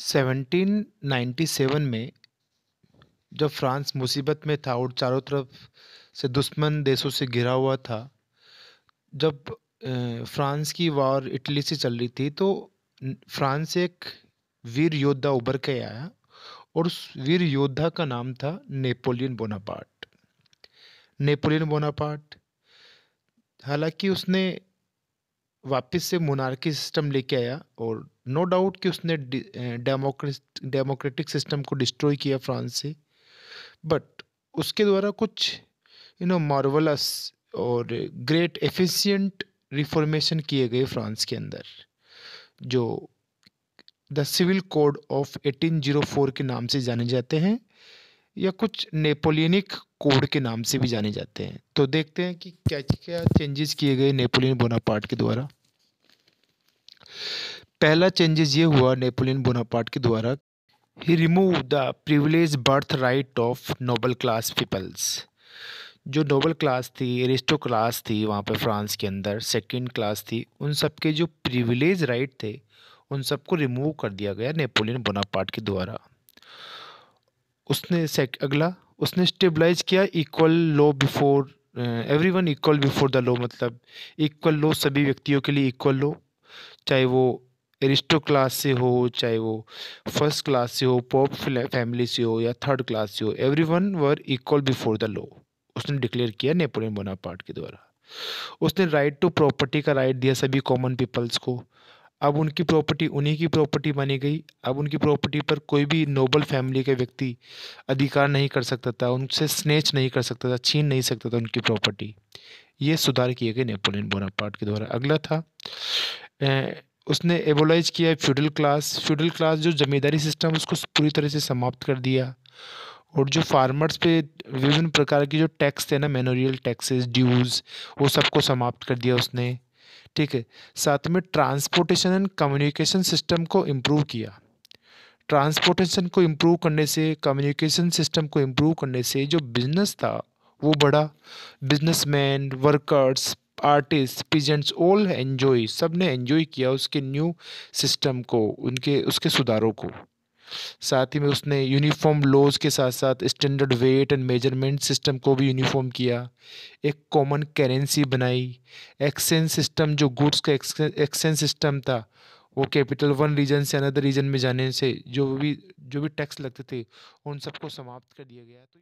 1797 में जब फ्रांस मुसीबत में था और चारों तरफ से दुश्मन देशों से घिरा हुआ था जब फ्रांस की वॉर इटली से चल रही थी तो फ्रांस एक वीर योद्धा उभर के आया और उस वीर योद्धा का नाम था नेपोलियन बोनापार्ट नेपोलियन बोनापार्ट हालांकि उसने वापस से मोनार्की सिस्टम लेके आया और नो डाउट कि उसने डेमोक्रेटिक सिस्टम को डिस्ट्रॉय किया फ्रांस से बट उसके द्वारा कुछ यू नो मार्वलस और ग्रेट एफिशिएंट रिफॉर्मेशन किए गए फ्रांस के अंदर जो द सिविल कोड ऑफ 1804 के नाम से जाने जाते हैं या कुछ नेपोलियनिक कोड के नाम से भी जाने जाते हैं तो देखते हैं कि क्या क्या चेंजेस किए गए नेपोलियन बोनापार्ट के द्वारा पहला चेंजेस ये हुआ नेपोलियन बोनापार्ट के द्वारा ही remove the privilege birth right of noble class peoples जो नोबल क्लास थी एरिस्टो क्लास थी वहाँ पर फ्रांस के अंदर सेकंड क्लास थी उन सब के जो प्रिविलेज राइट थे उन सबको रिमूव कर दिया गया नेपोलियन बोनापार्ट के द्वारा उसने सेक अगला उसने स्टेबलाइज किया equal law before everyone equal before the law मतलब इक्वल लो सभी व्यक्तियों के लिए इक्वल लो चाहे वो एरिस्टो क्लास से हो चाहे वो फर्स्ट क्लास से हो पॉप फैमिली से हो या थर्ड क्लास से हो everyone were equal before the law उसने डिक्लेयर किया नेपोलियन बोनापार्ट के द्वारा उसने राइट टू प्रॉपर्टी का राइट दिया सभी कॉमन पीपल्स को अब उनकी प्रॉपर्टी उन्हीं की प्रॉपर्टी बनी गई अब उनकी प्रॉपर्टी पर कोई भी नोबल फैमिली के व्यक्ति अधिकार नहीं कर सकता था उनसे स्नेच नहीं कर सकता था छीन नहीं सकता था उनकी प्रॉपर्टी ये सुधार किए गए नेपोलियन बोनापार्ट के द्वारा अगला था उसने एबोलाइज किया फ्यूडल क्लास फ्यूडल क्लास जो जमींदारी सिस्टम उसको पूरी तरह से समाप्त कर दिया और जो फार्मर्स पे विभिन्न प्रकार की जो टैक्स थे ना मेनोरियल टैक्सेस ड्यूज़ वो सबको समाप्त कर दिया उसने ठीक है साथ में ट्रांसपोर्टेशन एंड कम्युनिकेशन सिस्टम को इम्प्रूव किया ट्रांसपोर्टेशन को इम्प्रूव करने से कम्युनिकेशन सिस्टम को इम्प्रूव करने से जो बिज़नेस था वो बड़ा businessman workers artist peasants all enjoy सब ने एन्जॉय किया उसके न्यू सिस्टम को उनके उसके सुधारों को साथ ही में उसने यूनिफॉर्म लॉज के साथ साथ standard weight and measurement system को भी यूनिफॉर्म किया एक कॉमन करेंसी बनाई एक्सचेंज सिस्टम जो गुड्स का एक्सचेंज सिस्टम था वो कैपिटल वन रीजन से अनदर रीजन में जाने से जो भी जो भी टैक्स लगते थे उन सबको समाप्त कर दिया गया तो